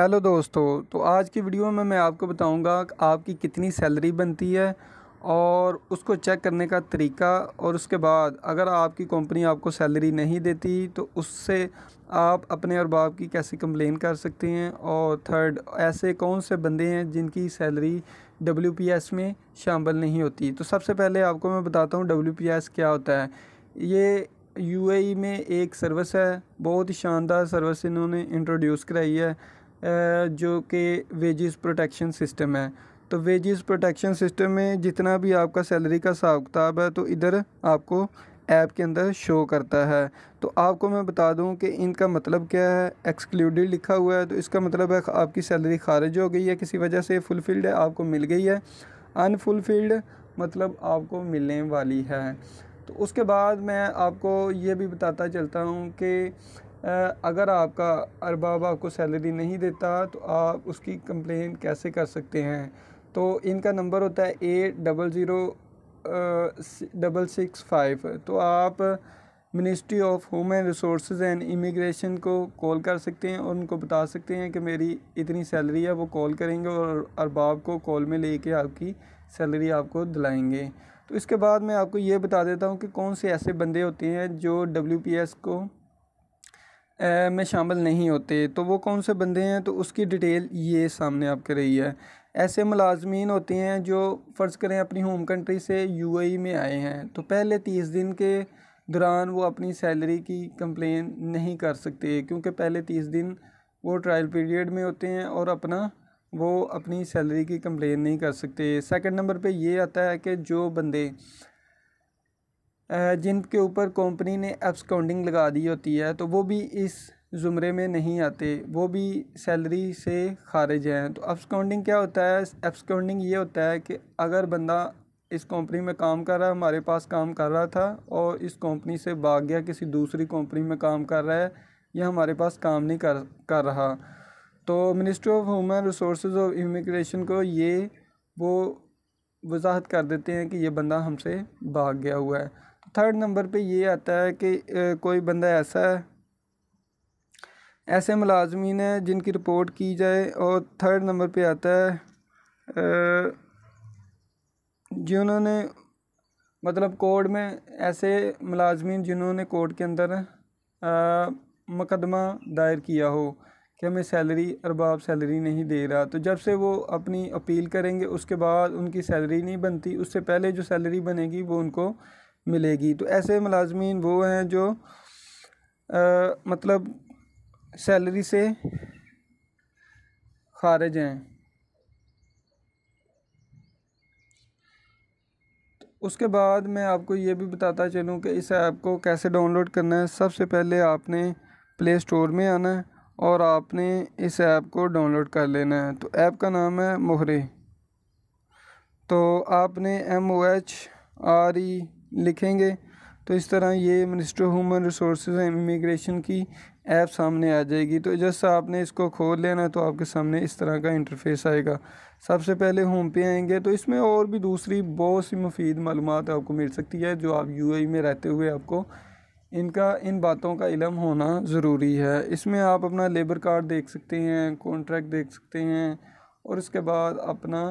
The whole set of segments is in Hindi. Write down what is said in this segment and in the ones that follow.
हेलो दोस्तों तो आज की वीडियो में मैं आपको बताऊंगा आपकी कितनी सैलरी बनती है और उसको चेक करने का तरीका और उसके बाद अगर आपकी कंपनी आपको सैलरी नहीं देती तो उससे आप अपने और बाप की कैसे कंप्लेन कर सकते हैं और थर्ड ऐसे कौन से बंदे हैं जिनकी सैलरी डब्ल्यू में शामिल नहीं होती तो सबसे पहले आपको मैं बताता हूँ डब्ल्यू क्या होता है ये यूएई में एक सर्विस है बहुत ही शानदार सर्विस इन्होंने इंट्रोड्यूस कराई है जो कि वेजेस प्रोटेक्शन सिस्टम है तो वेजेस प्रोटेक्शन सिस्टम में जितना भी आपका सैलरी का हिसाब किताब है तो इधर आपको ऐप के अंदर शो करता है तो आपको मैं बता दूं कि इनका मतलब क्या है एक्सक्लूडेड लिखा हुआ है तो इसका मतलब है आपकी सैलरी खारिज हो गई है किसी वजह से फुलफ़िल्ड है आपको मिल गई है अनफुलफ़िल्ड मतलब आपको मिलने वाली है तो उसके बाद मैं आपको ये भी बताता चलता हूँ कि अगर आपका अरबाब आपको सैलरी नहीं देता तो आप उसकी कंप्लेंट कैसे कर सकते हैं तो इनका नंबर होता है eight double zero double six five तो आप ministry of human resource and immigration को कॉल कर सकते हैं और उनको बता सकते हैं कि मेरी इतनी सैलरी है वो कॉल करेंगे और अरबाब को कॉल में लेके आपकी सैलरी आपको दिलाएंगे तो इसके बाद मैं आपको ये बता देता हूँ कि कौन से ऐसे बंदे होते हैं जो डब्ल्यू को में शामिल नहीं होते तो वो कौन से बंदे हैं तो उसकी डिटेल ये सामने आपके रही है ऐसे मुलाजमीन होते हैं जो फ़र्ज़ करें अपनी होम कंट्री से यूएई e में आए हैं तो पहले तीस दिन के दौरान वो अपनी सैलरी की कंप्लेन नहीं कर सकते क्योंकि पहले तीस दिन वो ट्रायल पीरियड में होते हैं और अपना वो अपनी सैलरी की कंप्लेन नहीं कर सकते सेकंड नंबर पे ये आता है कि जो बंदे जिनके ऊपर कंपनी ने एब्सकॉन्डिंग लगा दी होती है तो वो भी इस ज़ुमरे में नहीं आते वो भी सैलरी से खारिज हैं तो एब्सकॉन्डिंग क्या होता है एब्सकॉन्डिंग ये होता है कि अगर बंदा इस कंपनी में काम कर रहा है हमारे पास काम कर रहा था और इस कंपनी से भाग गया किसी दूसरी कंपनी में काम कर रहा है या हमारे पास काम नहीं कर कर रहा तो मिनिस्ट्री ऑफ ह्यूमन रिसोर्स और इमिग्रेशन को ये वो वजाहत कर देते हैं कि ये बंदा हमसे भाग गया हुआ है थर्ड नंबर पे ये आता है कि कोई बंदा ऐसा है ऐसे मुलाजमीन है जिनकी रिपोर्ट की जाए और थर्ड नंबर पे आता है जिन्होंने मतलब कोर्ट में ऐसे मुलाजमीन जिन्होंने कोर्ट के अंदर मुकदमा दायर किया हो कि हमें सैलरी अरबाब सैलरी नहीं दे रहा तो जब से वो अपनी अपील करेंगे उसके बाद उनकी सैलरी नहीं बनती उससे पहले जो सैलरी बनेगी वो उनको मिलेगी तो ऐसे मुलाजमीन वो हैं जो आ, मतलब सैलरी से खारिज हैं उसके बाद मैं आपको ये भी बताता चलूँ कि इस ऐप को कैसे डाउनलोड करना है सबसे पहले आपने प्ले स्टोर में आना है और आपने इस ऐप को डाउनलोड कर लेना है तो ऐप का नाम है मोहरे तो आपने M O H R E लिखेंगे तो इस तरह ये minister of human resource and immigration की ऐप सामने आ जाएगी तो जस्ट आपने इसको खोल लेना तो आपके सामने इस तरह का इंटरफेस आएगा सबसे पहले होम पे आएंगे तो इसमें और भी दूसरी बहुत सी मुफीद मालूम आपको मिल सकती है जो आप यूएई e में रहते हुए आपको इनका इन बातों का इलम होना ज़रूरी है इसमें आप अपना लेबर कार्ड देख सकते हैं कॉन्ट्रैक्ट देख सकते हैं और इसके बाद अपना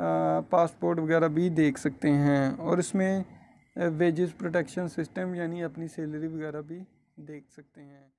पासपोर्ट वगैरह भी देख सकते हैं और इसमें वेजेस प्रोटेक्शन सिस्टम यानी अपनी सैलरी वगैरह भी देख सकते हैं